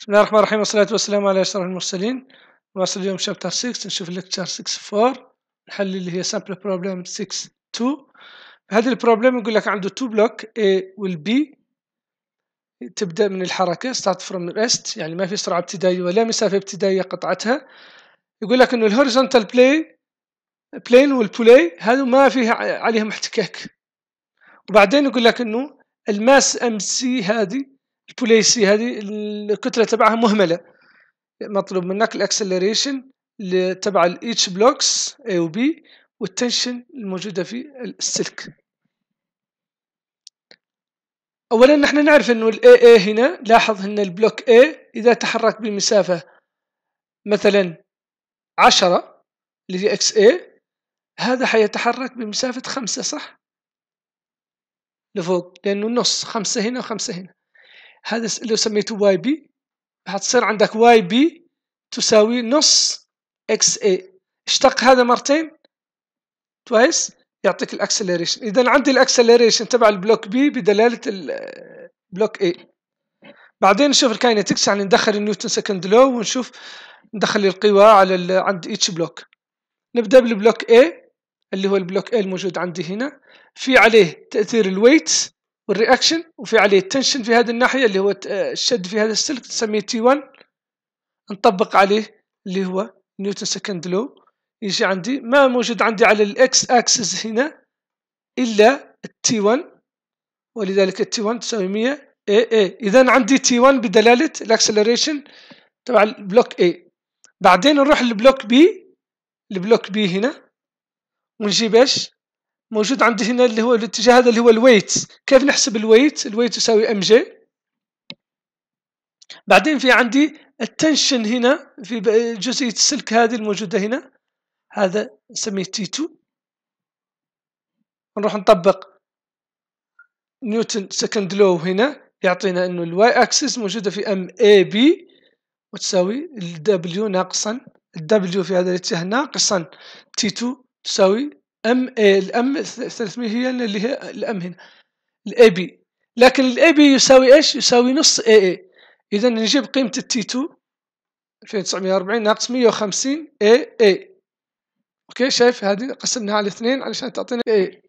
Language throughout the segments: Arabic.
بسم الله الرحمن الرحيم والصلاة والسلام على أشرف المرسلين نواصل اليوم شابتر 6 نشوف ليكتشر 6 4 نحل اللي هي سامبل بروبلم 6 2 هذا البروبلم يقول لك عنده تو بلوك A وال B تبدأ من الحركة start from rest يعني ما في سرعة ابتدائية ولا مسافة ابتدائية قطعتها يقول لك انه الهوريزونتال بلاي بلين والبولي هذو ما فيه عليهم احتكاك وبعدين يقول لك انه الماس ام سي هذه البوليسي هذه الكتله تبعها مهمله مطلوب منك الاكسلريشن تبع الاتش بلوكس اي و والتنشن الموجودة في السلك أولا نحن نعرف أنه الاي اي هنا لاحظ أن البلوك اي إذا تحرك بمسافة مثلا عشرة اللي هي XA هذا حيتحرك بمسافة خمسة صح؟ لفوق لأنه النص خمسة هنا وخمسة هنا هذا اللي سميته واي بي حتصير عندك واي بي تساوي نص اكس اي اشتق هذا مرتين توايس يعطيك الاكسلريشن اذا عندي الاكسلريشن تبع البلوك بي بدلاله البلوك اي بعدين نشوف الكاينتكس يعني ندخل النيوتن سكند لو ونشوف ندخل القوى على ال... عند ايتش بلوك نبدا بالبلوك اي اللي هو البلوك اي الموجود عندي هنا في عليه تاثير الويت والرياكشن وفي عليه تنشن في هذه الناحيه اللي هو آه، الشد في هذا السلك نسميه تي 1 نطبق عليه اللي هو نيوتن سكند لو يجي عندي ما موجود عندي على الاكس اكسس هنا الا التي 1 ولذلك التي 1 تساوي 100 اي اي اذا عندي تي 1 بدلاله الاكسلريشن تبع البلوك اي بعدين نروح للبلوك بي البلوك بي هنا ونجيب ايش موجود عندي هنا اللي هو الاتجاه هذا اللي هو الويت كيف نحسب الويت الويت يساوي ام جي بعدين في عندي التنشن هنا في جزئية السلك هذه الموجودة هنا هذا نسميه تي 2 نروح نطبق نيوتن سكند لو هنا يعطينا انه الواي اكسس موجودة في ام اي بي وتساوي الدبليو ناقصا الدبليو في هذا الاتجاه ناقصا تي 2 تساوي ام اي الام 300 اللي هي الام هنا الاي بي لكن الاي بي يساوي ايش يساوي نص اي اي اذا نجيب قيمه التي 2 2940 ناقص 150 اي اي اوكي شايف هذه قسمناها على اثنين علشان تعطينا اي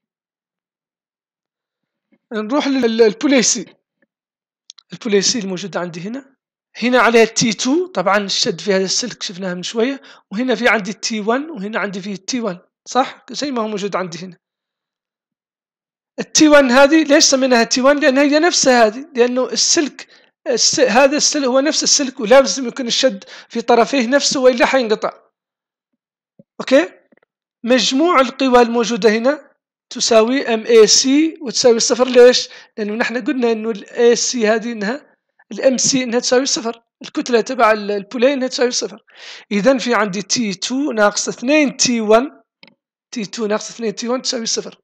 نروح للبوليسي البوليسي الموجودة عندي هنا هنا عليها التي 2 طبعا الشد في هذا السلك شفناها من شوية وهنا في عندي التي 1 وهنا عندي في التي 1 صح زي ما هو موجود عندي هنا التي 1 هذه ليش سميناها تي 1 لان هي نفسها هذه لانه السلك الس... هذا السلك هو نفس السلك ولازم يكون الشد في طرفيه نفسه والا حينقطع اوكي مجموع القوى الموجوده هنا تساوي ام اي سي وتساوي صفر ليش لانه نحن قلنا انه الاي سي هذه انها الام سي انها تساوي صفر الكتله تبع البولين انها تساوي صفر اذا في عندي تي 2 ناقص 2 تي 1 تي 2 ناقص 2 تي 1 تساوي صفر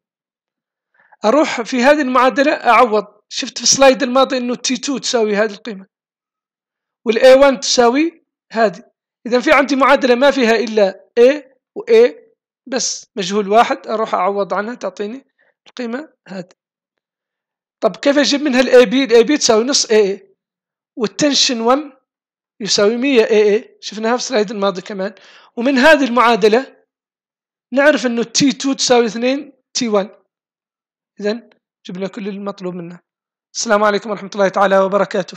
اروح في هذه المعادله اعوض شفت في السلايد الماضي انه تي 2 تساوي هذه القيمه والاي 1 تساوي هذه اذا في عندي معادله ما فيها الا اي واي بس مجهول واحد اروح اعوض عنها تعطيني القيمه هذه طب كيف اجيب منها الاي بي الاي بي تساوي نص اي اي والتنشن 1 يساوي 100 اي اي شفناها في السلايد الماضي كمان ومن هذه المعادله نعرف انه تي 2 تساوي 2 تي 1 اذا جبنا كل المطلوب منا السلام عليكم ورحمه الله تعالى وبركاته